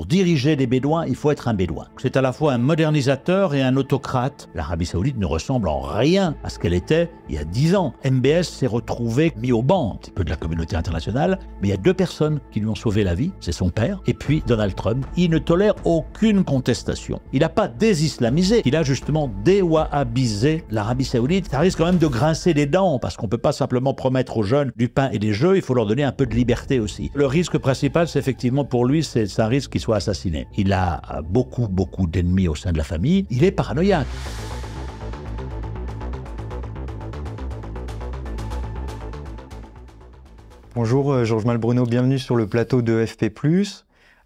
Pour diriger des Bédouins, il faut être un Bédouin. C'est à la fois un modernisateur et un autocrate. L'Arabie saoudite ne ressemble en rien à ce qu'elle était il y a dix ans. MBS s'est retrouvé mis au banc, un petit peu de la communauté internationale, mais il y a deux personnes qui lui ont sauvé la vie, c'est son père et puis Donald Trump. Il ne tolère aucune contestation. Il n'a pas désislamisé, il a justement déwahabisé l'Arabie saoudite. Ça risque quand même de grincer les dents parce qu'on ne peut pas simplement promettre aux jeunes du pain et des jeux, il faut leur donner un peu de liberté aussi. Le risque principal, c'est effectivement pour lui, c'est un risque qui soit assassiné. Il a beaucoup, beaucoup d'ennemis au sein de la famille. Il est paranoïaque. Bonjour euh, Georges Malbruno, bienvenue sur le plateau de FP+.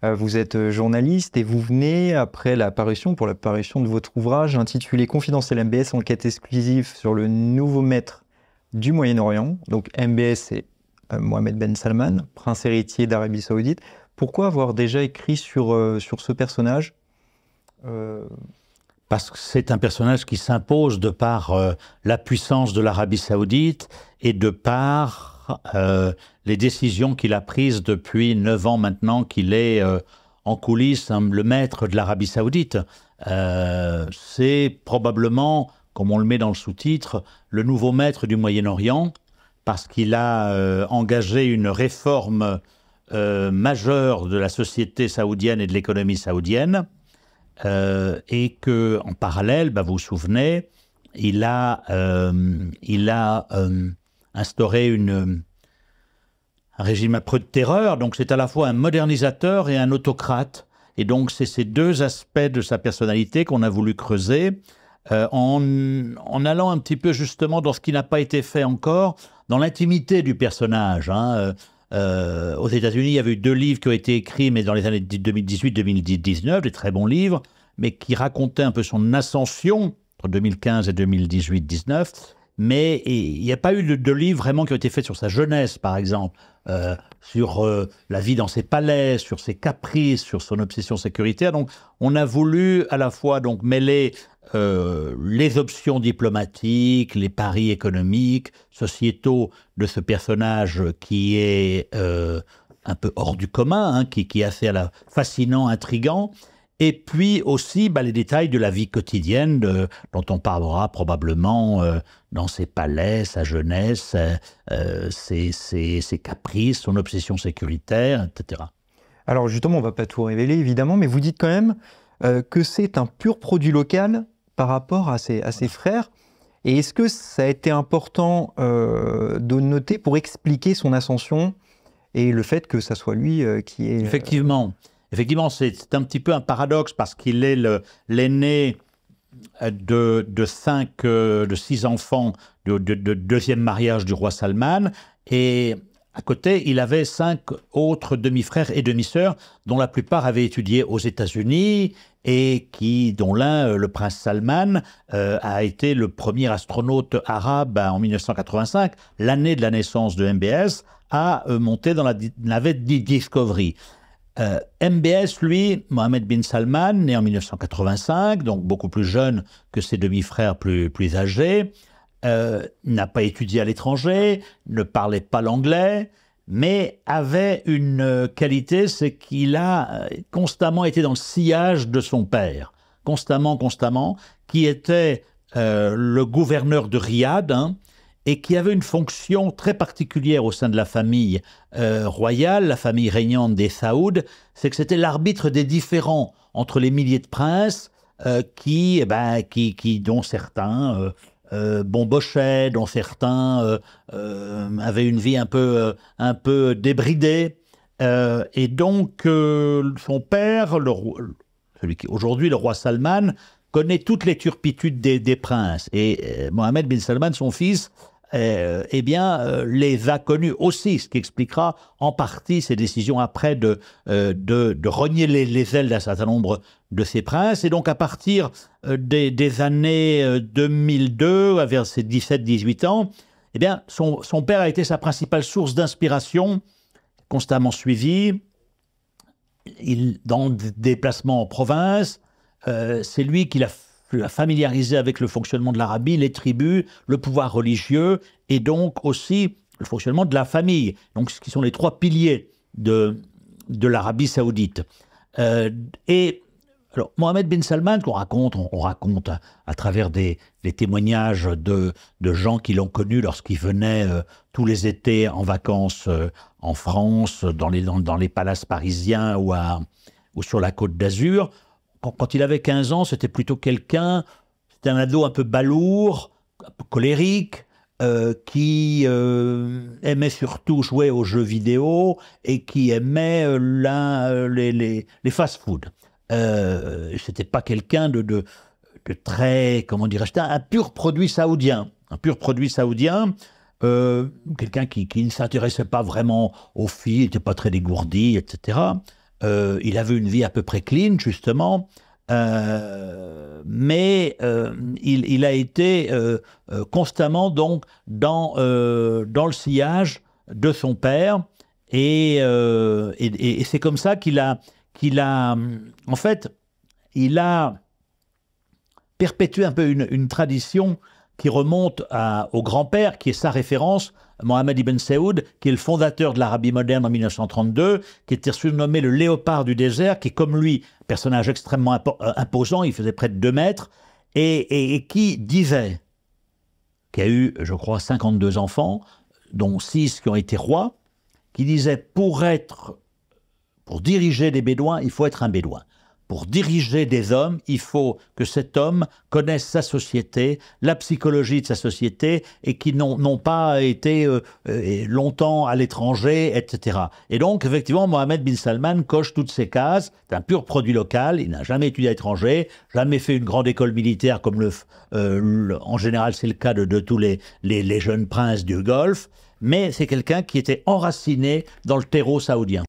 Euh, vous êtes euh, journaliste et vous venez, après l'apparition, pour l'apparition de votre ouvrage intitulé Confidentiel MBS, enquête exclusive sur le nouveau maître du Moyen-Orient. Donc MBS, c'est Mohamed Ben Salman, prince héritier d'Arabie Saoudite. Pourquoi avoir déjà écrit sur, euh, sur ce personnage euh, Parce que c'est un personnage qui s'impose de par euh, la puissance de l'Arabie saoudite et de par les décisions qu'il a prises depuis neuf ans maintenant qu'il est en coulisses hein, le maître de l'Arabie saoudite. c'est probablement, comme on le met dans le sous-titre, le nouveau maître du Moyen-Orient parce qu'il a engagé une réforme euh, majeur de la société saoudienne et de l'économie saoudienne, euh, et que en parallèle, bah, vous vous souvenez, il a, euh, instauré un régime à preuve de terreur, donc c'est à la fois un modernisateur et un autocrate. Et donc c'est ces deux aspects de sa personnalité qu'on a voulu creuser en, allant un petit peu justement dans ce qui n'a pas été fait encore, dans l'intimité du personnage. Hein, euh, aux États-Unis, il y avait eu deux livres qui ont été écrits, mais dans les années 2018-2019, des très bons livres, mais qui racontaient un peu son ascension entre 2015 et 2018-19 mais il n'y a pas eu de, livre livres vraiment qui ont été faits sur sa jeunesse, par exemple, euh, sur euh, la vie dans ses palais, sur ses caprices, sur son obsession sécuritaire. Donc, on a voulu à la fois donc mêler euh, les options diplomatiques, les paris économiques, sociétaux de ce personnage qui est un peu hors du commun, hein, qui, qui, est assez à la fascinant, intrigant, et puis aussi bah, les détails de la vie quotidienne dont on parlera probablement euh, dans ses palais, sa jeunesse, euh, euh, ses, caprices, son obsession sécuritaire, etc. Alors justement, on ne va pas tout révéler, évidemment, mais vous dites quand même euh, que c'est un pur produit local par rapport à ses, frères. Et est-ce que ça a été important de noter pour expliquer son ascension et le fait que ça soit lui qui est... Effectivement. Effectivement, c'est un petit peu un paradoxe parce qu'il est l'aîné euh, de, de, cinq, euh, de six enfants de, deuxième mariage du roi Salman. Et à côté, il avait cinq autres demi-frères et demi-sœurs, dont la plupart avaient étudié aux États-Unis et qui, dont l'un, euh, le prince Salman, a été le premier astronaute arabe en 1985, l'année de la naissance de MBS, à monter dans la navette Discovery. Euh, MBS, lui, Mohamed bin Salman, né en 1985, donc beaucoup plus jeune que ses demi-frères plus, âgés, euh, n'a pas étudié à l'étranger, ne parlait pas l'anglais, mais avait une euh, qualité, c'est qu'il a constamment été dans le sillage de son père, constamment, constamment, qui était le gouverneur de Riyad, hein, et qui avait une fonction très particulière au sein de la famille euh, royale, la famille régnante des Saouds, c'est que c'était l'arbitre des différends entre les milliers de princes euh, qui, eh ben, qui, qui, dont certains euh, bombochaient, dont certains avaient une vie un peu, un peu débridée. et donc, son père, le celui qui aujourd'hui le roi Salman, connaît toutes les turpitudes des, des princes. Et Mohamed bin Salman, son fils, euh, eh bien, euh, les a connus aussi, ce qui expliquera en partie ses décisions après de, euh, de, renier les, ailes d'un certain nombre de ses princes. Et donc, à partir des, années 2002, vers ses 17-18 ans, eh bien, son, père a été sa principale source d'inspiration, constamment suivi. Il, dans des déplacements en province, c'est lui qui l'a familiariser avec le fonctionnement de l'Arabie, les tribus, le pouvoir religieux et donc aussi le fonctionnement de la famille. Donc, ce qui sont les trois piliers de, de l'Arabie saoudite. Euh, et alors, Mohamed bin Salman, qu'on raconte, on, raconte à, travers des, témoignages de, de, gens qui l'ont connu lorsqu'il venait euh, tous les étés en vacances euh, en France, dans les, dans les palaces parisiens ou, à, ou sur la côte d'Azur quand, il avait 15 ans, c'était plutôt quelqu'un, c'était un ado un peu balourd, un peu colérique, euh, qui euh, aimait surtout jouer aux jeux vidéo et qui aimait euh, les, fast-food. c'était pas quelqu'un de, très, comment dirais-je, un, pur produit saoudien. Un pur produit saoudien, quelqu'un qui, qui, ne s'intéressait pas vraiment aux filles, n'était pas très dégourdi, etc. Euh, il avait une vie à peu près clean, justement. Euh, mais euh, il, a été euh, constamment donc dans, le sillage de son père et, c'est comme ça qu'il a en fait il a perpétué un peu une, tradition qui remonte au grand-père qui est sa référence Mohamed Ibn Saoud, qui est le fondateur de l'Arabie moderne en 1932, qui était surnommé le léopard du désert, qui, comme lui, personnage extrêmement euh, imposant, il faisait près de deux mètres, et, qui disait, qui a eu, je crois, 52 enfants, dont 6 qui ont été rois, qui disait, pour être, pour diriger des Bédouins, il faut être un Bédouin pour diriger des hommes, il faut que cet homme connaisse sa société, la psychologie de sa société, et qui n'ont pas été euh, euh, longtemps à l'étranger, etc. Et donc, effectivement, Mohamed Bin Salman coche toutes ces cases. C'est un pur produit local. Il n'a jamais étudié à l'étranger, jamais fait une grande école militaire comme le, euh, en général c'est le cas de, tous les, les jeunes princes du Golfe. Mais c'est quelqu'un qui était enraciné dans le terreau saoudien.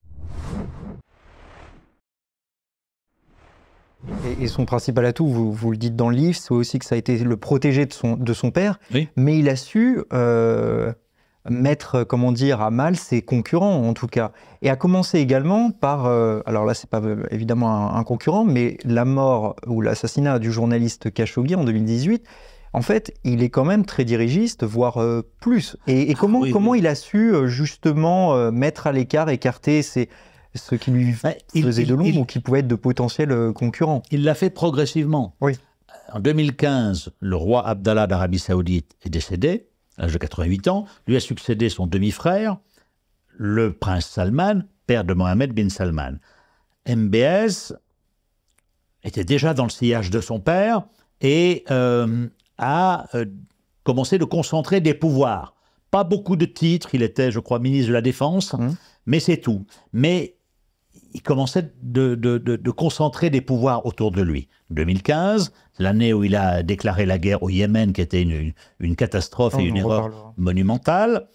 Et, son principal atout, vous, le dites dans le livre, c'est aussi que ça a été le protégé de son, de son père, mais il a su euh, mettre, euh, comment dire, à mal ses concurrents, en tout cas. Et a commencé également par, euh, alors là, c'est pas évidemment un, concurrent, mais la mort ou l'assassinat du journaliste Khashoggi en 2018. En fait, il est quand même très dirigiste, voire plus. Et, ah comment, comment il a su justement mettre à l'écart, écarter ses, ceux qui lui faisaient de l'ombre ou qui pouvaient être de potentiels euh, concurrents. Il l'a fait progressivement. Oui. En 2015, le roi Abdallah d'Arabie Saoudite est décédé, à l'âge de 88 ans. Lui a succédé son demi-frère, le prince Salman, père de Mohamed bin Salman. MBS était déjà dans le sillage de son père et euh, a euh, commencé de concentrer des pouvoirs. Pas beaucoup de titres, il était, je crois, ministre de la Défense, mmh. mais c'est tout. Mais il commençait de, concentrer des pouvoirs autour de lui. 2015, l'année où il a déclaré la guerre au Yémen, qui était une, catastrophe ah, et une erreur monumentale.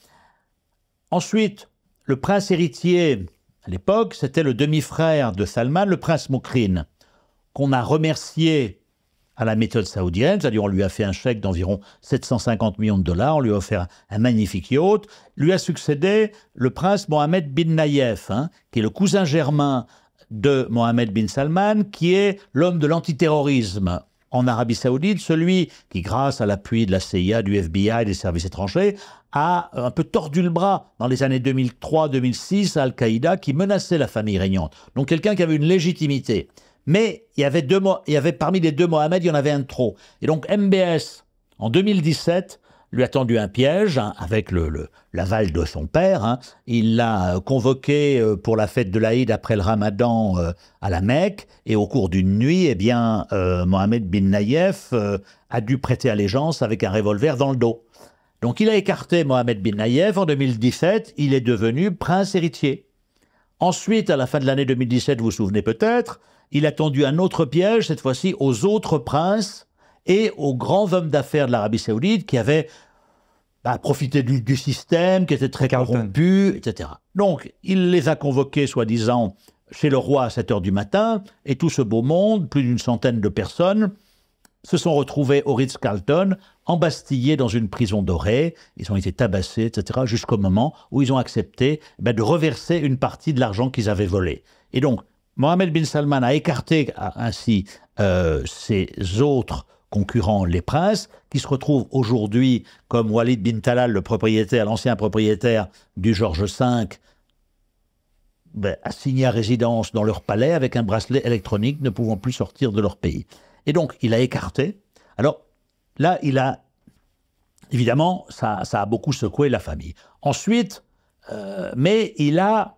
Ensuite, le prince héritier, à l'époque, c'était le demi-frère de Salman, le prince Mokrine, qu'on a remercié à la méthode saoudienne, c'est-à-dire on lui a fait un chèque d'environ 750 millions de dollars, on lui a offert un magnifique yacht. Lui a succédé le prince Mohamed bin Nayef, hein, qui est le cousin germain de Mohamed bin Salman, qui est l'homme de l'antiterrorisme en Arabie saoudite, celui qui, grâce à l'appui de la CIA, du FBI, et des services étrangers, a un peu tordu le bras dans les années 2003-2006 à Al-Qaïda, qui menaçait la famille régnante. Donc quelqu'un qui avait une légitimité. Mais il y avait parmi les deux Mohamed, il y en avait un trop. Et donc MBS, en 2017, lui a tendu un piège hein, avec le, l'aval de son père. Hein. Il l'a euh, convoqué euh, pour la fête de l'Aïd après le Ramadan euh, à la Mecque et au cours d'une nuit, eh bien Mohamed bin Nayef a dû prêter allégeance avec un revolver dans le dos. Donc il a écarté Mohamed bin Nayef en 2017, il est devenu prince héritier. Ensuite, à la fin de l'année 2017, vous vous souvenez peut-être, il a tendu un autre piège, cette fois-ci aux autres princes et aux grands hommes d'affaires de l'Arabie saoudite qui avaient bah, profité du, système, qui étaient très corrompus, etc. Donc, il les a convoqués, soi-disant, chez le roi à 7 h du matin, et tout ce beau monde, plus d'une centaine de personnes, se sont retrouvés au Ritz-Carlton, embastillés dans une prison dorée. Ils ont été tabassés, etc., jusqu'au moment où ils ont accepté eh ben, de reverser une partie de l'argent qu'ils avaient volé. Et donc, Mohamed bin Salman a écarté ainsi euh, ses autres concurrents, les princes, qui se retrouvent aujourd'hui comme Walid bin Talal, le propriétaire, l'ancien propriétaire du George V, ben, assigné à résidence dans leur palais avec un bracelet électronique, ne pouvant plus sortir de leur pays. Et donc, il a écarté. Alors, là, il a. Évidemment, ça, a beaucoup secoué la famille. Ensuite, euh, mais il a,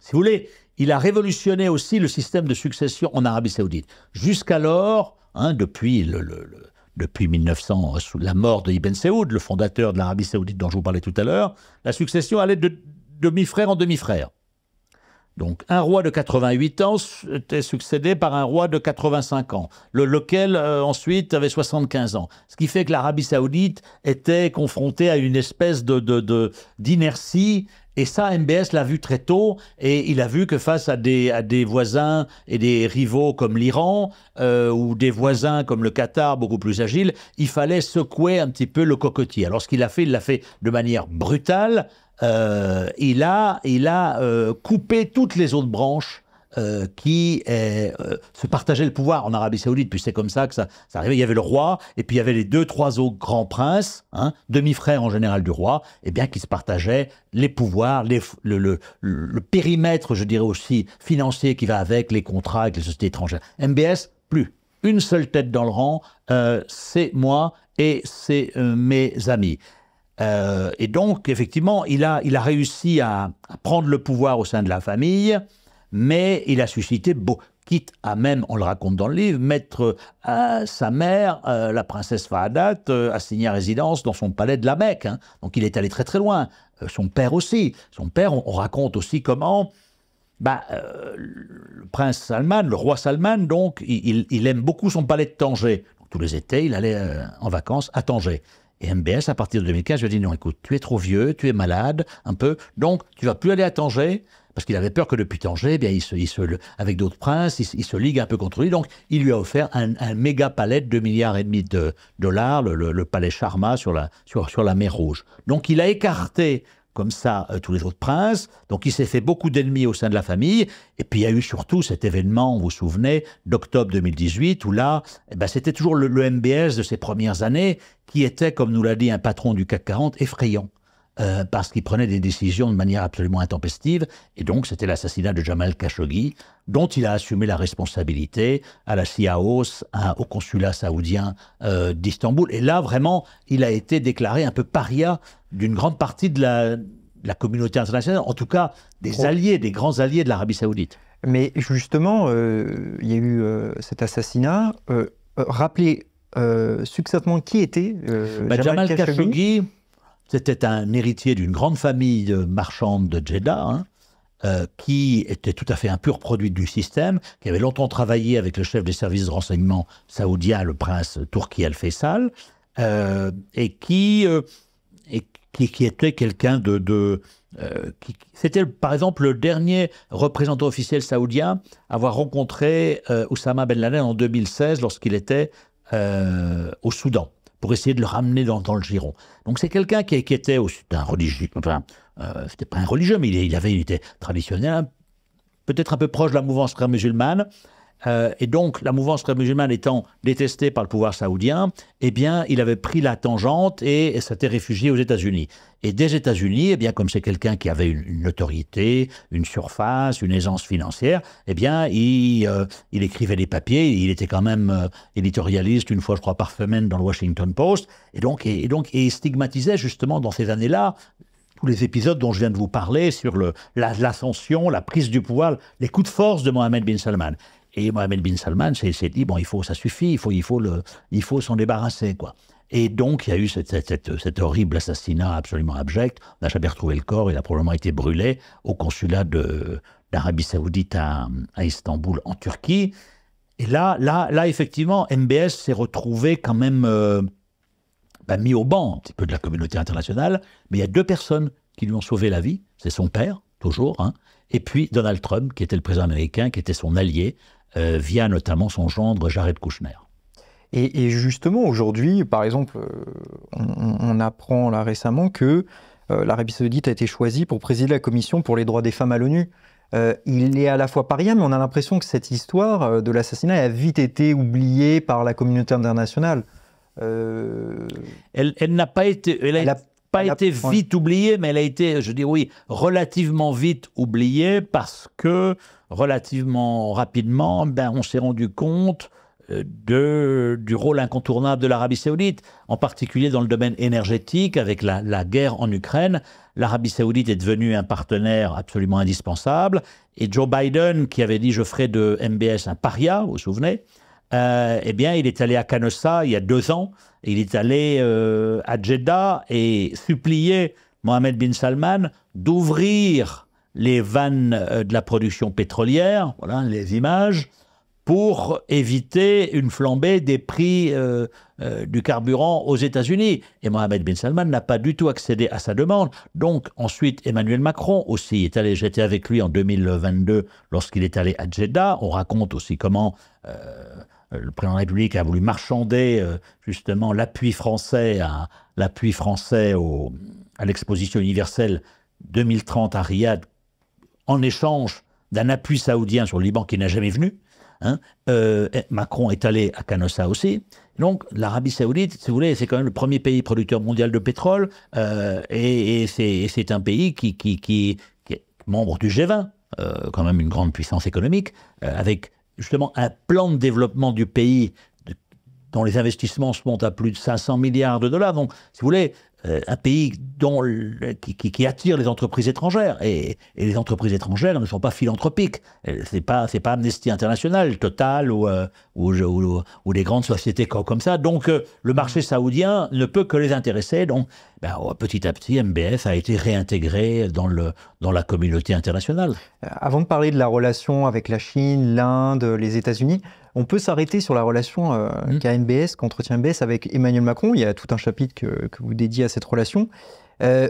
si vous voulez, il a révolutionné aussi le système de succession en Arabie saoudite. Jusqu'alors, hein, depuis, le, depuis 1900, euh, sous la mort de Ibn Saoud, le fondateur de l'Arabie saoudite dont je vous parlais tout à l'heure, la succession allait de demi-frère en demi-frère. Donc un roi de 88 ans était succédé par un roi de 85 ans, lequel euh, ensuite avait 75 ans. Ce qui fait que l'Arabie saoudite était confrontée à une espèce de d'inertie et ça, MBS l'a vu très tôt, et il a vu que face à des, voisins et des rivaux comme l'Iran, euh, ou des voisins comme le Qatar, beaucoup plus agiles, il fallait secouer un petit peu le cocotier. Alors ce qu'il a fait, il l'a fait de manière brutale, euh, il a, il a euh, coupé toutes les autres branches euh, qui euh, se partageait le pouvoir en Arabie Saoudite. Puis c'est comme ça que ça, ça, arrivait. Il y avait le roi, et puis il y avait les deux, trois autres grands princes, hein, demi-frères en général du roi, et eh bien qui se partageaient les pouvoirs, le, périmètre, je dirais aussi, financier qui va avec, les contrats avec les sociétés étrangères. MBS, plus. Une seule tête dans le rang, euh, c'est moi et c'est mes amis. et donc, effectivement, il a, il a réussi à, prendre le pouvoir au sein de la famille, mais il a suscité quitte à même, on le raconte dans le livre, mettre à euh, sa mère, euh, la princesse Fahadat, euh, à résidence dans son palais de la Mecque. Hein. Donc il est allé très très loin. Euh, son père aussi. Son père, on, raconte aussi comment bah, le prince Salman, le roi Salman, donc, il, aime beaucoup son palais de Tanger. tous les étés, il allait en vacances à Tanger. Et MBS, à partir de 2015, je lui a dit non, écoute, tu es trop vieux, tu es malade, un peu, donc tu vas plus aller à Tanger, parce qu'il avait peur que depuis Tanger, eh bien, il se, il se, avec d'autres princes, il, se ligue un peu contre lui. Donc, il lui a offert un, méga palais de 2 milliards et demi de dollars, le, palais Sharma sur la, sur, la mer Rouge. Donc, il a écarté comme ça euh, tous les autres princes. Donc il s'est fait beaucoup d'ennemis au sein de la famille. Et puis il y a eu surtout cet événement, vous vous souvenez, d'octobre 2018, où là, eh ben, c'était toujours le, MBS de ses premières années qui était, comme nous l'a dit un patron du CAC 40, effrayant. Euh, parce qu'il prenait des décisions de manière absolument intempestive. Et donc, c'était l'assassinat de Jamal Khashoggi, dont il a assumé la responsabilité à la CIAOS, au consulat saoudien euh, d'Istanbul. Et là, vraiment, il a été déclaré un peu paria d'une grande partie de la, communauté internationale, en tout cas des alliés, des grands alliés de l'Arabie saoudite. Mais justement, euh, il y a eu cet assassinat. rappelez succinctement qui était bah, Jamal, Khashoggi c'était un héritier d'une grande famille marchande de Jeddah, hein, euh, qui était tout à fait un pur produit du système, qui avait longtemps travaillé avec le chef des services de renseignement saoudien, le prince Turki Al-Faisal, euh, et, qui, euh, et qui, était quelqu'un de... de c'était par exemple le dernier représentant officiel saoudien à avoir rencontré Oussama Ben Laden en 2016 lorsqu'il était au Soudan pour essayer de le ramener dans, le giron. Donc c'est quelqu'un qui, était aussi un religieux, enfin, euh, c'était pas un religieux, mais il, avait, il était traditionnel, peut-être un peu proche de la mouvance frère musulmane, euh, et donc la mouvance musulmane étant détestée par le pouvoir saoudien, eh bien, il avait pris la tangente et, s'était réfugié aux États-Unis. Et des États-Unis, eh bien, comme c'est quelqu'un qui avait une, autorité, notoriété, une surface, une aisance financière, eh bien, il, euh, écrivait des papiers. Il était quand même euh, éditorialiste une fois, je crois, par semaine dans le Washington Post. Et donc, et, donc, il stigmatisait justement dans ces années-là tous les épisodes dont je viens de vous parler sur l'ascension, la, la, prise du pouvoir, les coups de force de Mohamed bin Salman. Et Mohamed bin Salman s'est dit, bon, il faut, ça suffit, il faut, il faut, faut s'en débarrasser, quoi. Et donc, il y a eu cet horrible assassinat absolument abject. On n'a jamais retrouvé le corps. Il a probablement été brûlé au consulat d'Arabie Saoudite à, Istanbul, en Turquie. Et là, là, effectivement, MBS s'est retrouvé quand même euh, bah, mis au banc un petit peu de la communauté internationale. Mais il y a deux personnes qui lui ont sauvé la vie. C'est son père, toujours, hein. et puis Donald Trump, qui était le président américain, qui était son allié, euh, via notamment son gendre Jared Kouchner. Et, justement, aujourd'hui, par exemple, euh, on, apprend là récemment que euh, l'Arabie saoudite a été choisie pour présider la commission pour les droits des femmes à l'ONU. il est à la fois rien, mais on a l'impression que cette histoire de l'assassinat a vite été oubliée par la communauté internationale. Elle, n'a pas été pas été vite oubliée, mais elle a été, je dis oui, relativement vite oubliée parce que relativement rapidement, ben, on s'est rendu compte euh, de, du rôle incontournable de l'Arabie saoudite, en particulier dans le domaine énergétique, avec la, la guerre en Ukraine. L'Arabie saoudite est devenue un partenaire absolument indispensable. Et Joe Biden, qui avait dit je ferai de MBS un paria, vous vous souvenez, euh, eh bien, il est allé à Canossa il y a deux ans, il est allé euh, à Jeddah et supplier Mohamed bin Salman d'ouvrir les vannes euh, de la production pétrolière, voilà les images, pour éviter une flambée des prix du carburant aux États-Unis. Et Mohamed bin Salman n'a pas du tout accédé à sa demande. Donc ensuite, Emmanuel Macron aussi est allé, j'étais avec lui en 2022 lorsqu'il est allé à Jeddah. On raconte aussi comment... Euh, le président de la République a voulu marchander euh, justement l'appui français à l'appui français au, à l'exposition universelle 2030 à Riyad en échange d'un appui saoudien sur le Liban qui n'a jamais venu. Hein. Euh, Macron est allé à Canossa aussi. Donc l'Arabie saoudite, si vous voulez, c'est quand même le premier pays producteur mondial de pétrole et, et c'est un pays qui, qui, qui, est membre du G20, quand même une grande puissance économique, avec justement un plan de développement du pays dont les investissements se montent à plus de 500 milliards de dollars. Donc, si vous voulez, euh, un pays qui, attire les entreprises étrangères. Et, les entreprises étrangères ne sont pas philanthropiques. Ce n'est pas, pas Amnesty International, Total ou, euh, ou, des grandes sociétés comme ça. Donc euh, le marché saoudien ne peut que les intéresser. Donc ben, oh, petit à petit, MBF a été réintégré dans, le, dans la communauté internationale. Avant de parler de la relation avec la Chine, l'Inde, les États-Unis, on peut s'arrêter sur la relation euh, mmh. qu'a MBS, qu'entretient MBS avec Emmanuel Macron. Il y a tout un chapitre que, vous dédiez à cette relation. Euh,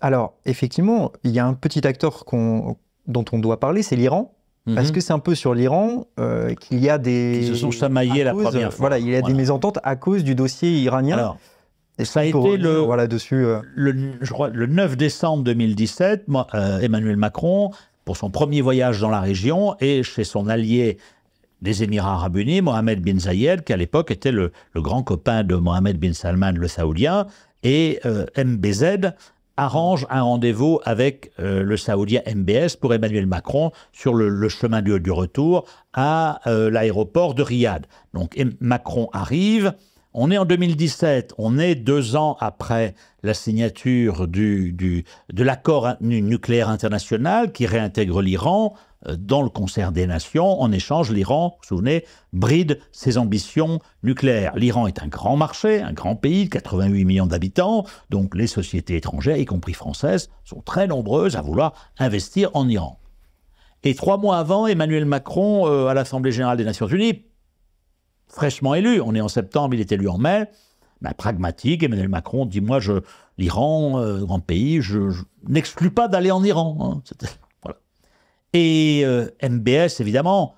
alors, effectivement, il y a un petit acteur dont on doit parler, c'est l'Iran. Parce mmh. que c'est un peu sur l'Iran euh, qu'il y a des. Ils se sont chamaillés la première fois. Voilà, il y a des mésententes à cause du dossier iranien. Alors, et ça a été le, voilà, dessus, le, je crois, le 9 décembre 2017, Emmanuel Macron, pour son premier voyage dans la région, et chez son allié des Émirats arabes unis, Mohamed bin Zayed, qui à l'époque était le, grand copain de Mohamed bin Salman le saoudien, et euh, MBZ arrange un rendez-vous avec euh, le saoudien MBS pour Emmanuel Macron sur le, chemin du, retour à euh, l'aéroport de Riyad. Donc Macron arrive, on est en 2017, on est deux ans après la signature du, de l'accord nucléaire international qui réintègre l'Iran dans le concert des nations. En échange, l'Iran, vous vous souvenez, bride ses ambitions nucléaires. L'Iran est un grand marché, un grand pays de 88 millions d'habitants, donc les sociétés étrangères, y compris françaises, sont très nombreuses à vouloir investir en Iran. Et trois mois avant, Emmanuel Macron, euh, à l'Assemblée générale des Nations unies, fraîchement élu, on est en septembre, il est élu en mai, ben, pragmatique, Emmanuel Macron dit, moi, je, l'Iran, euh, grand pays, je, n'exclus pas d'aller en Iran. Hein. Et euh, MBS, évidemment,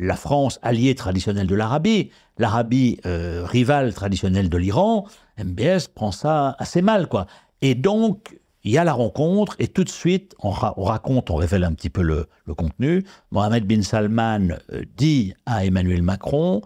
la France alliée traditionnelle de l'Arabie, l'Arabie euh, rivale traditionnelle de l'Iran, MBS prend ça assez mal, quoi. Et donc, il y a la rencontre, et tout de suite, on, raconte, on révèle un petit peu le, contenu. Mohamed bin Salman euh, dit à Emmanuel Macron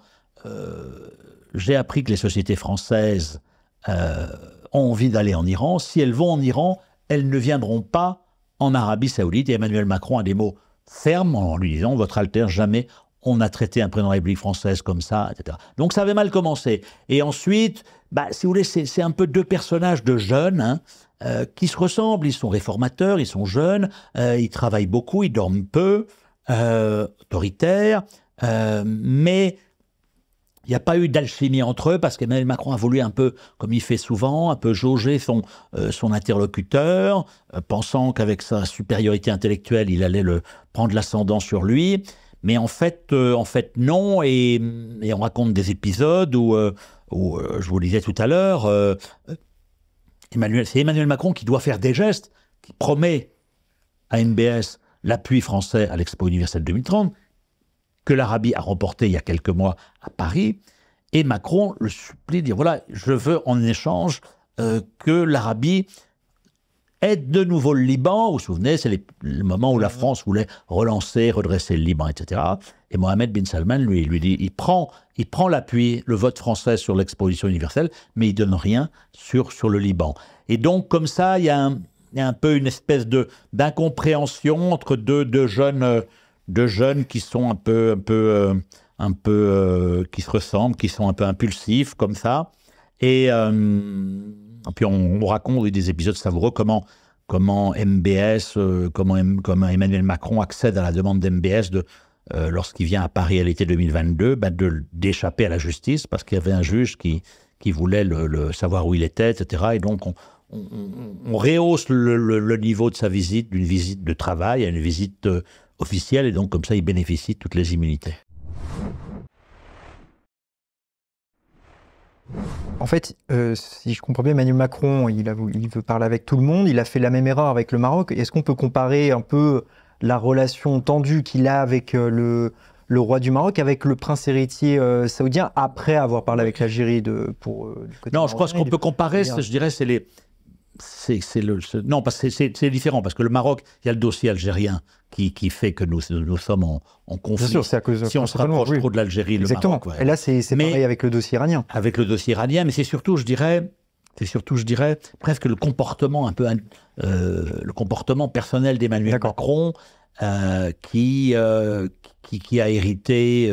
J'ai appris que les sociétés françaises ont envie d'aller en Iran. Si elles vont en Iran, elles ne viendront pas en Arabie Saoudite. Et Emmanuel Macron a des mots ferme en lui disant Votre alter, jamais on a traité un président de la République française comme ça, etc. Donc ça avait mal commencé. Et ensuite, bah, si vous voulez, c'est un peu deux personnages de jeunes hein, euh, qui se ressemblent. Ils sont réformateurs, ils sont jeunes, euh, ils travaillent beaucoup, ils dorment peu, euh, autoritaires, mais il n'y a pas eu d'alchimie entre eux parce qu'Emmanuel Macron a voulu un peu, comme il fait souvent, un peu jauger son, euh, interlocuteur, euh, pensant qu'avec sa supériorité intellectuelle, il allait le prendre l'ascendant sur lui. Mais en fait, euh, en fait non. Et, on raconte des épisodes où, où je vous le disais tout à l'heure, Emmanuel, c'est Emmanuel Macron qui doit faire des gestes, qui promet à NBS l'appui français à l'Expo universelle 2030 que l'Arabie a remporté il y a quelques mois à Paris. Et Macron le supplie de dire, voilà, je veux en échange euh, que l'Arabie aide de nouveau le Liban. Vous vous souvenez, c'est le moment où la mhm. France voulait relancer, redresser le Liban, etc. Et Mohamed bin Salman, lui, lui dit, il prend, il prend l'appui, le vote français sur l'exposition universelle, mais il ne donne rien sur, sur le Liban. Et donc, comme ça, il y a un, peu une espèce d'incompréhension entre deux, deux jeunes... Euh, de jeunes qui sont un peu, un peu, euh, un peu, euh, qui se ressemblent, qui sont un peu impulsifs comme ça. Et, euh, puis on, raconte des épisodes savoureux comment comment MBS, comment, Emmanuel Macron accède à la demande d'MBS de lorsqu'il vient à Paris à l'été 2022, bah, d'échapper à la justice parce qu'il y avait un juge qui qui voulait savoir où il était, etc. Et donc on, rehausse le, niveau de sa visite d'une visite de travail à une visite officielle et donc comme ça il bénéficie de toutes les immunités. En fait, euh, si je comprends bien, Emmanuel Macron, il, a, il, veut parler avec tout le monde, il a fait la même erreur avec le Maroc. Est-ce qu'on peut comparer un peu la relation tendue qu'il a avec euh, le, roi du Maroc avec le prince héritier euh, saoudien après avoir parlé avec l'Algérie de pour du côté non je crois qu'on peut comparer je dirais c'est les c'est le, non, parce que c'est différent, parce que le Maroc, il y a le dossier algérien qui, fait que nous, nous sommes en, conflit. Bien sûr, Si on se rapproche trop de l'Algérie, le Maroc. Et là, c'est pareil avec le dossier iranien. Avec le dossier iranien, mais c'est surtout, je dirais, c'est surtout, je dirais, presque le comportement un peu euh, le comportement personnel d'Emmanuel Macron euh, qui, euh, qui, qui a hérité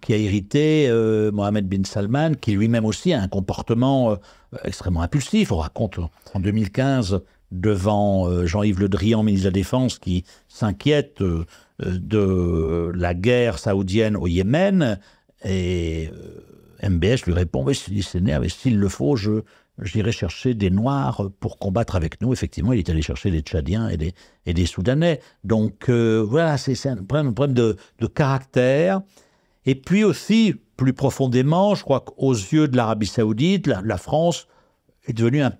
qui a hérité euh, Mohamed bin Salman, qui lui-même aussi a un comportement euh, extrêmement impulsif. On raconte en 2015 devant euh, Jean-Yves Le Drian, ministre de la Défense, qui s'inquiète de la guerre saoudienne au Yémen, et MBS lui répond mais s'il s'il le faut, je j'irai chercher des Noirs pour combattre avec nous. Effectivement, il est allé chercher des Tchadiens et des, et des Soudanais. Donc voilà, c'est un problème, de, de caractère. Et puis aussi, plus profondément, je crois qu'aux yeux de l'Arabie saoudite, la, France est devenue un,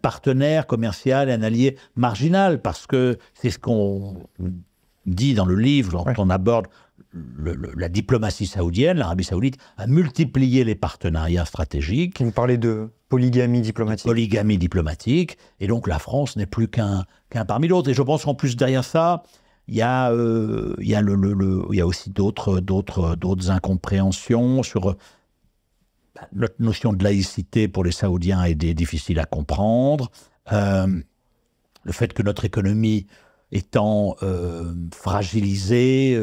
partenaire commercial et un allié marginal, parce que c'est ce qu'on dit dans le livre, quand on aborde la diplomatie saoudienne, l'Arabie saoudite a multiplié les partenariats stratégiques. Vous parlez de polygamie diplomatique. polygamie diplomatique, et donc la France n'est plus qu'un parmi d'autres. Et je pense qu'en plus derrière ça, il y a, euh, il le, il aussi d'autres, d'autres, d'autres incompréhensions sur bah, notre notion de laïcité pour les Saoudiens est difficile à comprendre. Euh, le fait que notre économie étant euh, fragilisée,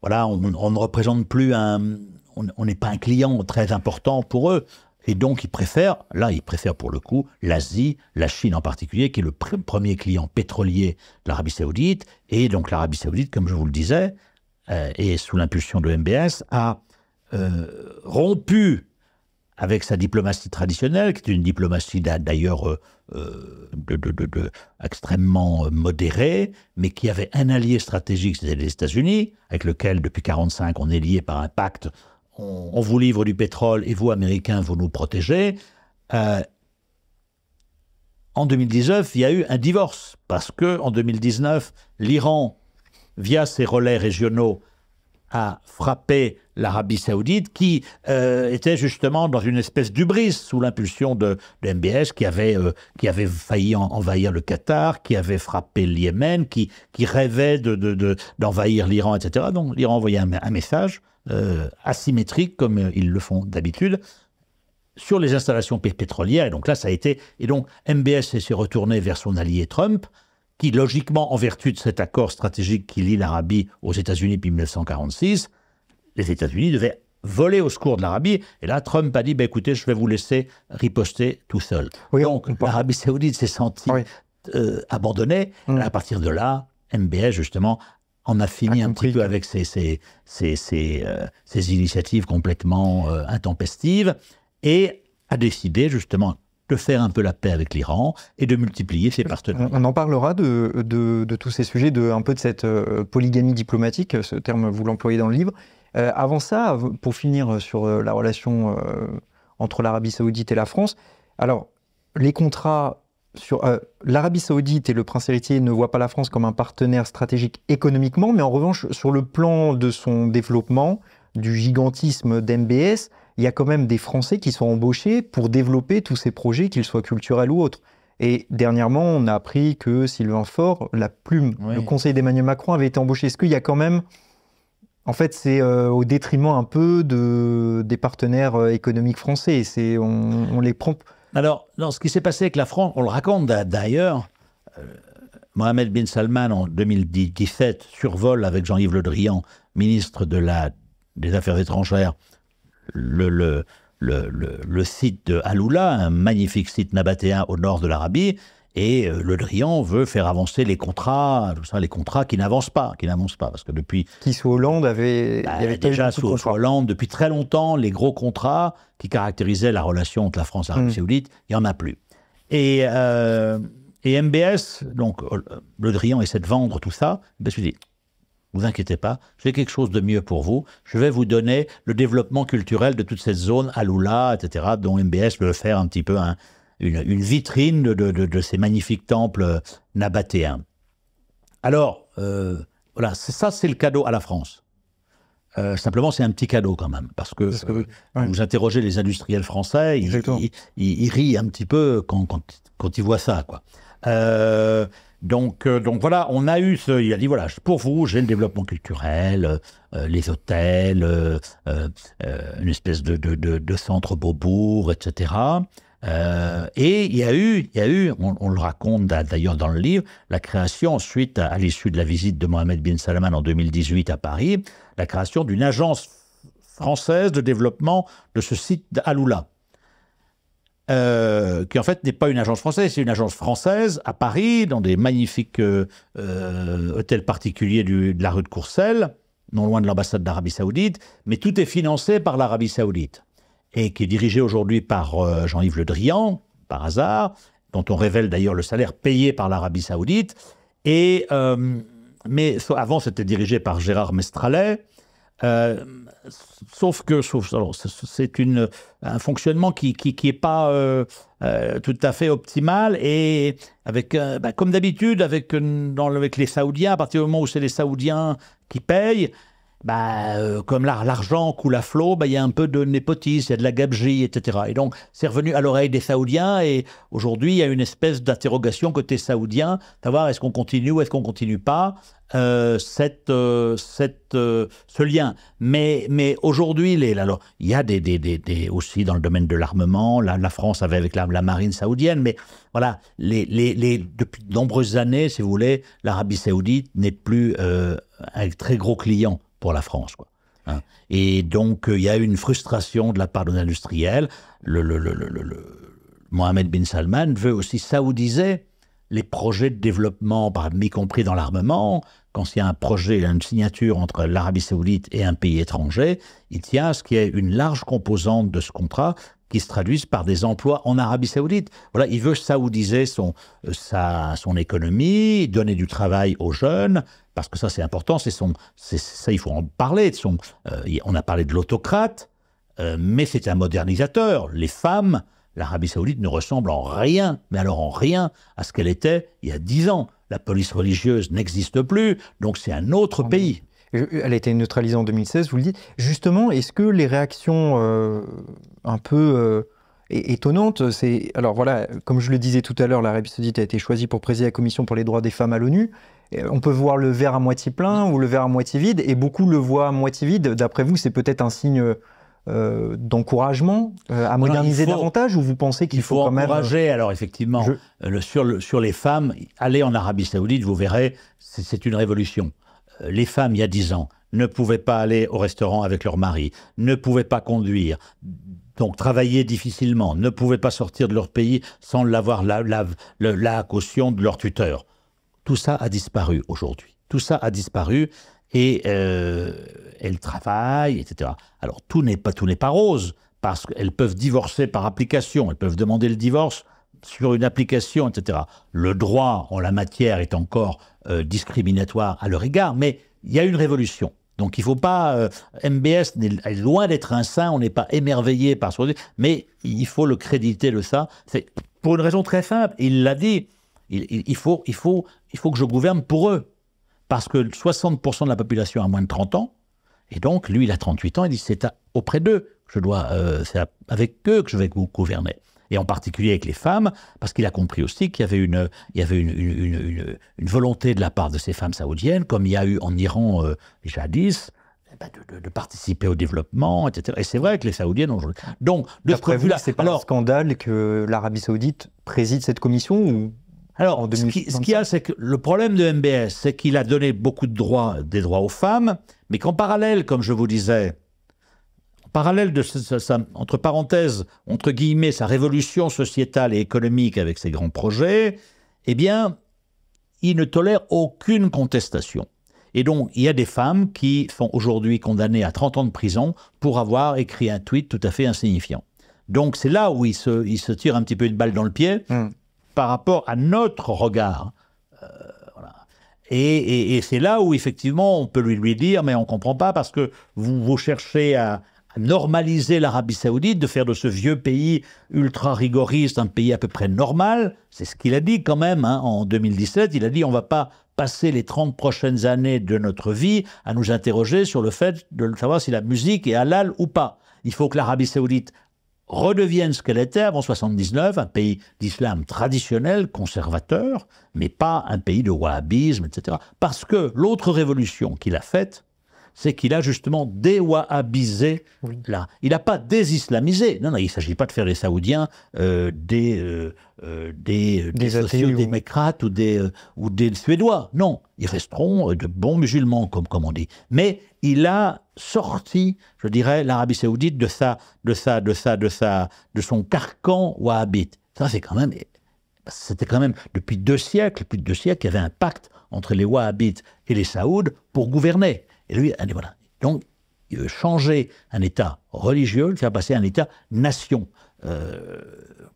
voilà, on, ne représente plus un, on n'est pas un client très important pour eux. Et donc, il préfèrent, là, il préfère pour le coup l'Asie, la Chine en particulier, qui est le premier client pétrolier de l'Arabie saoudite. Et donc, l'Arabie saoudite, comme je vous le disais, et euh, sous l'impulsion de MBS, a euh, rompu avec sa diplomatie traditionnelle, qui est une diplomatie d'ailleurs euh, extrêmement modérée, mais qui avait un allié stratégique, c'était les États-Unis, avec lequel depuis 1945 on est lié par un pacte on, vous livre du pétrole et vous, Américains, vous nous protégez. Euh, en 2019, il y a eu un divorce parce que en 2019, l'Iran, via ses relais régionaux, a frappé l'Arabie saoudite, qui euh, était justement dans une espèce d'ubris sous l'impulsion de, MBS, qui avait, euh, qui avait failli envahir le Qatar, qui avait frappé le Yémen, qui, rêvait d'envahir l'Iran, etc. Donc l'Iran envoyait un, message euh, asymétrique, comme ils le font d'habitude, sur les installations pétrolières. donc là, ça a été. Et donc MBS s'est retourné vers son allié Trump, qui logiquement, en vertu de cet accord stratégique qui lie l'Arabie aux États-Unis depuis 1946, les États-Unis devaient voler au secours de l'Arabie. Et là, Trump a dit bah, écoutez, je vais vous laisser riposter tout seul. Donc, l'Arabie Saoudite s'est sentie euh, abandonnée. Mm. À partir de là, MBS, justement, en a fini un petit peu avec ces, euh, initiatives complètement euh, intempestives et a décidé justement de faire un peu la paix avec l'Iran et de multiplier ses partenaires. On en parlera de, de, tous ces sujets, de, un peu de cette polygamie diplomatique, ce terme vous l'employez dans le livre, euh, avant ça, pour finir euh, sur euh, la relation entre l'Arabie saoudite et la France, alors les contrats sur l'Arabie saoudite et le prince héritier ne voient pas la France comme un partenaire stratégique économiquement, mais en revanche, sur le plan de son développement, du gigantisme d'MBS, il y a quand même des Français qui sont embauchés pour développer tous ces projets, qu'ils soient culturels ou autres. Et dernièrement, on a appris que Sylvain Faure, la plume, le conseil d'Emmanuel Macron, avait été embauché. Est-ce qu'il y a quand même en fait, c'est euh, au détriment un peu des partenaires euh, économiques français. C'est, on, les prend. Alors, ce qui s'est passé avec la France, on le raconte d'ailleurs. Euh, Mohamed bin Salman, en 2017, survole avec Jean-Yves Le Drian, ministre de des Affaires étrangères, le, le site de Aloula, un magnifique site nabatéen au nord de l'Arabie. Et euh, Le Drian veut faire avancer les contrats, tout ça, les contrats qui n'avancent pas, qui n'avancent pas, parce que depuis qui sous Hollande avait, y bah, avait déjà sous, Hollande depuis très longtemps les gros contrats qui caractérisaient la relation entre la France et l'Arabie mm. Saoudite, il y en a plus. Et euh, et MBS, donc euh, Le Drian essaie de vendre tout ça. Ben, je lui dis, vous inquiétez pas, j'ai quelque chose de mieux pour vous. Je vais vous donner le développement culturel de toute cette zone, Aloula, etc., dont MBS veut faire un petit peu un, une, vitrine de, ces magnifiques temples euh, nabatéens. Alors, euh, voilà, ça c'est le cadeau à la France. Euh, simplement, c'est un petit cadeau quand même, parce que, vous interrogez les industriels français, ils, rient un petit peu quand, quand, ils voient ça. Quoi. donc, donc voilà, on a eu ce. Il a dit voilà, pour vous, j'ai le développement culturel, les hôtels, une espèce de, de centre Beaubourg, etc. Euh, et il y a eu, il y a eu on, le raconte d'ailleurs dans le livre, la création, suite à, l'issue de la visite de Mohamed bin Salman en 2018 à Paris, la création d'une agence française de développement de ce site d'Aloula. Euh, qui en fait n'est pas une agence française, c'est une agence française à Paris, dans des magnifiques euh, hôtels particuliers du, de la rue de Courcelles, non loin de l'ambassade d'Arabie Saoudite, mais tout est financé par l'Arabie Saoudite et qui est dirigé aujourd'hui par euh, Jean-Yves Le Drian, par hasard, dont on révèle d'ailleurs le salaire payé par l'Arabie saoudite. Et, euh, mais avant, c'était dirigé par Gérard Mestralet. Euh, sauf que c'est un fonctionnement qui n'est qui, pas tout à fait optimal. Et avec, bah, comme d'habitude, avec, avec les Saoudiens, à partir du moment où c'est les Saoudiens qui payent, bah, euh, comme l'argent coule à flot, bah, il y a un peu de népotisme, il y a de la gabegie, etc. Et donc, c'est revenu à l'oreille des Saoudiens, et aujourd'hui, il y a une espèce d'interrogation côté saoudien, savoir est-ce qu'on continue ou est-ce qu'on continue pas euh, euh, ce lien. Mais, aujourd'hui, il y a des, aussi dans le domaine de l'armement, la, France avait avec la, marine saoudienne, mais voilà, depuis de nombreuses années, si vous voulez, l'Arabie saoudite n'est plus un très gros client pour la France. Quoi. Hein. Et donc, euh, il y a eu une frustration de la part de l'industriel. Le, Mohamed bin Salman veut aussi saoudiser les projets de développement, y compris dans l'armement. Quand il y a un projet, une signature entre l'Arabie saoudite et un pays étranger, il tient à ce qu'il y ait une large composante de ce contrat qui se traduise par des emplois en Arabie saoudite. Voilà, il veut saoudiser son, euh, sa, son économie, donner du travail aux jeunes, parce que ça c'est important, c'est son, ça il faut en parler. son, euh, on a parlé de l'autocrate, euh, mais c'est un modernisateur. Les femmes, l'Arabie saoudite ne ressemble en rien, mais alors en rien, à ce qu'elle était il y a dix ans. La police religieuse n'existe plus, donc c'est un autre pays. Euh, elle a été neutralisée en 2016, vous le dites. Justement, est-ce que les réactions un peu étonnantes, C'est alors voilà, comme je le disais tout à l'heure, l'Arabie Saoudite a été choisie pour présider la commission pour les droits des femmes à l'ONU. Euh, on peut voir le verre à moitié plein ou le verre à moitié vide, et beaucoup le voient à moitié vide. D'après vous, c'est peut-être un signe euh, d'encouragement euh, à moderniser davantage ou vous pensez qu'il faut, quand même encourager alors effectivement sur, les femmes allez en Arabie Saoudite vous verrez c'est une révolution les femmes il y a dix ans ne pouvaient pas aller au restaurant avec leur mari ne pouvaient pas conduire donc travaillaient difficilement ne pouvaient pas sortir de leur pays sans l'avoir la caution de leur tuteur tout ça a disparu aujourd'hui. Tout ça a disparu et euh, elles travaillent, etc. Alors tout n'est pas tout n'est pas rose parce qu'elles peuvent divorcer par application, elles peuvent demander le divorce sur une application, etc. Le droit en la matière est encore euh, discriminatoire à leur égard, mais il y a une révolution. Donc il ne faut pas. Euh, MBS est loin d'être un saint, on n'est pas émerveillé par ce mais il faut le créditer le ça. C'est pour une raison très simple. Il l'a dit. il, faut, il faut il faut que je gouverne pour eux. Parce que 60% de la population a moins de 30 ans, et donc lui, il a 38 ans, il dit c'est auprès d'eux je dois, euh, c'est avec eux que je vais gouverner. Et en particulier avec les femmes, parce qu'il a compris aussi qu'il y avait, une, volonté de la part de ces femmes saoudiennes, comme il y a eu en Iran euh, jadis, eh ben, de, participer au développement, etc. Et c'est vrai que les Saoudiennes ont Donc, de ce point de vue-là. C'est pas un scandale que l'Arabie Saoudite préside cette commission alors, ce qu'il y a, c'est que le problème de MBS, c'est qu'il a donné beaucoup de droits, des droits aux femmes, mais qu'en parallèle, comme je vous disais, en parallèle de sa, entre parenthèses, entre guillemets, sa révolution sociétale et économique avec ses grands projets, eh bien, il ne tolère aucune contestation. Et donc, il y a des femmes qui sont aujourd'hui condamnées à 30 ans de prison pour avoir écrit un tweet tout à fait insignifiant. Donc, c'est là où il se, tire un petit peu une balle dans le pied, hmm par rapport à notre regard. Euh, et, c'est là où effectivement on peut lui, lui dire, mais on ne comprend pas parce que vous, vous cherchez à, normaliser l'Arabie saoudite, de faire de ce vieux pays ultra rigoriste un pays à peu près normal. C'est ce qu'il a dit quand même hein. en 2017. Il a dit on ne va pas passer les 30 prochaines années de notre vie à nous interroger sur le fait de savoir si la musique est halal ou pas. Il faut que l'Arabie saoudite redevienne ce qu'elle était avant 79, un pays d'islam traditionnel, conservateur, mais pas un pays de wahhabisme, etc. Parce que l'autre révolution qu'il a faite, c'est qu'il a justement déwahhabisé là. Il n'a pas désislamisé. Non, non, il ne s'agit pas de faire les Saoudiens euh, euh, euh, des, euh, des, ou... des ou des, ou des Suédois. Non, ils resteront de bons musulmans, comme, comme on dit. Mais il a sorti, je dirais, l'Arabie saoudite de ça, de ça, de ça, de ça, de son carcan wahhabite. Ça, c'est quand même c'était quand même depuis deux siècles, plus de deux siècles, il y avait un pacte entre les Wahhabites et les Saouds pour gouverner. Et lui, allez, voilà. Donc, changer un État religieux, le faire passer à un État-nation, euh,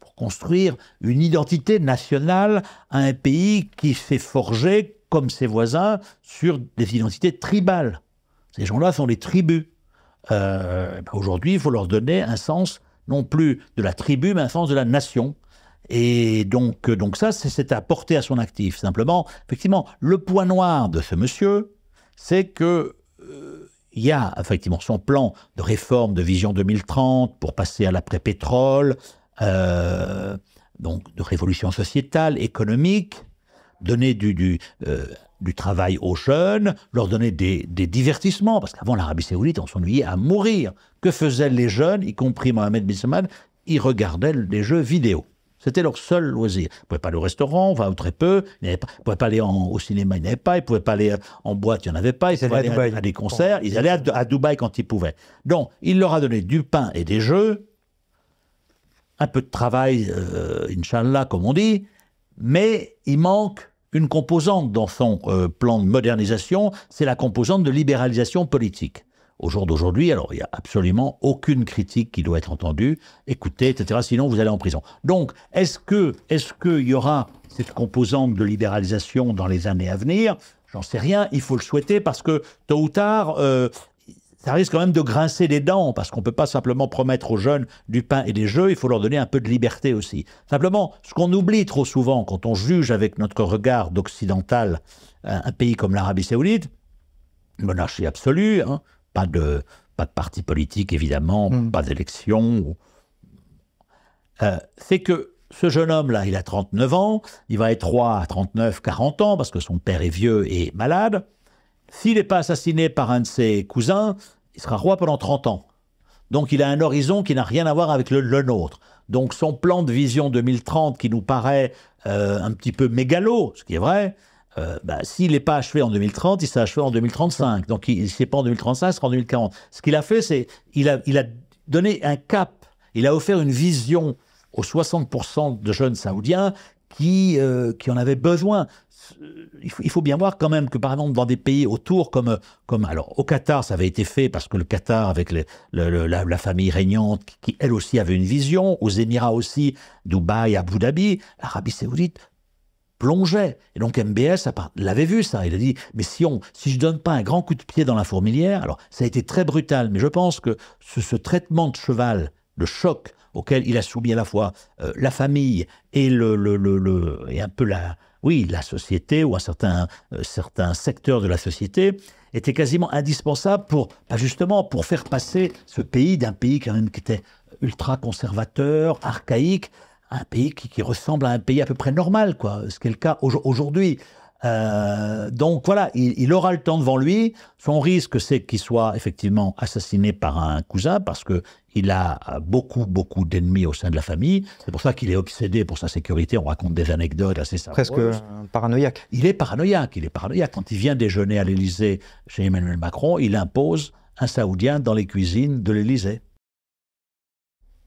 pour construire une identité nationale à un pays qui s'est forgé, comme ses voisins, sur des identités tribales. Ces gens-là sont des tribus. Euh, ben aujourd'hui, il faut leur donner un sens non plus de la tribu, mais un sens de la nation. Et donc, euh, donc ça, c'est à porter à son actif. Simplement, effectivement, le point noir de ce monsieur, c'est que il y a effectivement son plan de réforme de Vision 2030 pour passer à l'après-pétrole, euh, donc de révolution sociétale, économique, donner du, du, euh, du travail aux jeunes, leur donner des, des divertissements, parce qu'avant l'Arabie saoudite, on s'ennuyait à mourir. Que faisaient les jeunes, y compris Mohamed Salman, Ils regardaient des jeux vidéo. C'était leur seul loisir. Ils ne pouvaient pas aller au restaurant, très peu. Ils ne pouvaient pas aller au cinéma, ils pas. Ils ne pouvaient pas aller en euh, boîte, il n'y en avait pas. Ils, allaient à, des concerts. Ils allaient à, Dubaï quand ils pouvaient. Donc, il leur a donné du pain et des jeux, un peu de travail, inshallah, euh, Inch'Allah, comme on dit, mais il manque une composante dans son euh, plan de modernisation, c'est la composante de libéralisation politique au jour d'aujourd'hui, alors il n'y a absolument aucune critique qui doit être entendue, Écoutez, etc. Sinon, vous allez en prison. Donc, est-ce que, est-ce qu'il y aura cette composante de libéralisation dans les années à venir J'en sais rien. Il faut le souhaiter parce que tôt ou tard, euh, ça risque quand même de grincer les dents parce qu'on ne peut pas simplement promettre aux jeunes du pain et des jeux. Il faut leur donner un peu de liberté aussi. Simplement, ce qu'on oublie trop souvent quand on juge avec notre regard d'occidental un, pays comme l'Arabie Saoudite, monarchie absolue. Hein, pas de, pas de parti politique, évidemment, hmm. pas d'élection. Euh, c'est que ce jeune homme-là, il a 39 ans, il va être roi à 39, 40 ans, parce que son père est vieux et malade. S'il n'est pas assassiné par un de ses cousins, il sera roi pendant 30 ans. Donc il a un horizon qui n'a rien à voir avec le, nôtre. Donc son plan de vision 2030 qui nous paraît euh, un petit peu mégalo, ce qui est vrai, euh, bah, s'il n'est pas achevé en 2030, il s'est achevé en 2035. Donc, il, ne s'est pas en 2035, ce en 2040. Ce qu'il a fait, c'est il a, donné un cap, il a offert une vision aux 60% de jeunes saoudiens qui, euh, en avaient besoin. Il faut, bien voir quand même que, par exemple, dans des pays autour, comme, comme alors, au Qatar, ça avait été fait parce que le Qatar, avec la, famille régnante, qui, qui, elle aussi avait une vision, aux Émirats aussi, Dubaï, Abu Dhabi, l'Arabie Saoudite, plongeait. Et donc MBS l'avait vu ça. Il a dit, mais si, on, si je donne pas un grand coup de pied dans la fourmilière, alors ça a été très brutal, mais je pense que ce, traitement de cheval, le choc auquel il a soumis à la fois euh, la famille et, le, le, et un peu la, oui, la société ou un certain, euh, certains secteurs secteur de la société, était quasiment indispensable pour, bah, justement, pour faire passer ce pays d'un pays quand même qui était ultra conservateur, archaïque, un pays qui, ressemble à un pays à peu près normal, quoi, ce qui est le cas aujourd'hui. Euh, donc voilà, il, aura le temps devant lui. Son risque, c'est qu'il soit effectivement assassiné par un cousin parce que il a beaucoup, beaucoup d'ennemis au sein de la famille. C'est pour ça qu'il est obsédé pour sa sécurité. On raconte des anecdotes assez savoureuses. Presque euh, paranoïaque. Il est paranoïaque. Il est paranoïaque. Quand il vient déjeuner à l'Élysée chez Emmanuel Macron, il impose un Saoudien dans les cuisines de l'Élysée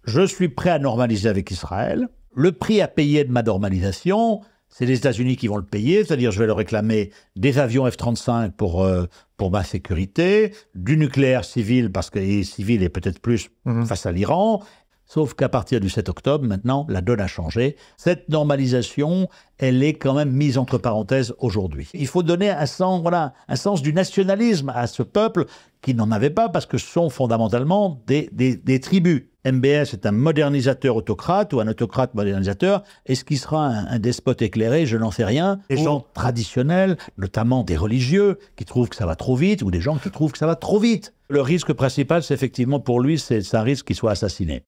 je suis prêt à normaliser avec Israël. Le prix à payer de ma normalisation, c'est les États-Unis qui vont le payer, c'est-à-dire je vais leur réclamer des avions F-35 pour, euh, pour ma sécurité, du nucléaire civil, parce que civil est peut-être plus mhm. face à l'Iran. Sauf qu'à partir du 7 octobre, maintenant, la donne a changé. Cette normalisation, elle est quand même mise entre parenthèses aujourd'hui. Il faut donner un sens, voilà, un sens du nationalisme à ce peuple qui n'en avait pas parce que ce sont fondamentalement des, des, des tribus. MBS est un modernisateur autocrate ou un autocrate modernisateur. Est-ce qu'il sera un, despote éclairé Je n'en sais rien. Des gens traditionnels, notamment des religieux, qui trouvent que ça va trop vite, ou des gens qui trouvent que ça va trop vite. Le risque principal, c'est effectivement pour lui, c'est un risque qu'il soit assassiné.